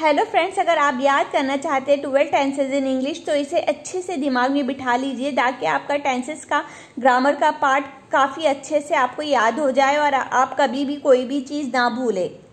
hello friends अगर आप याद करना चाहते हैं ट्वेल्व टेंसेज इन इंग्लिश तो इसे अच्छे से दिमाग में बिठा लीजिए ताकि आपका टेंसेस का ग्रामर का पार्ट काफ़ी अच्छे से आपको याद हो जाए और आप कभी भी कोई भी चीज़ ना भूलें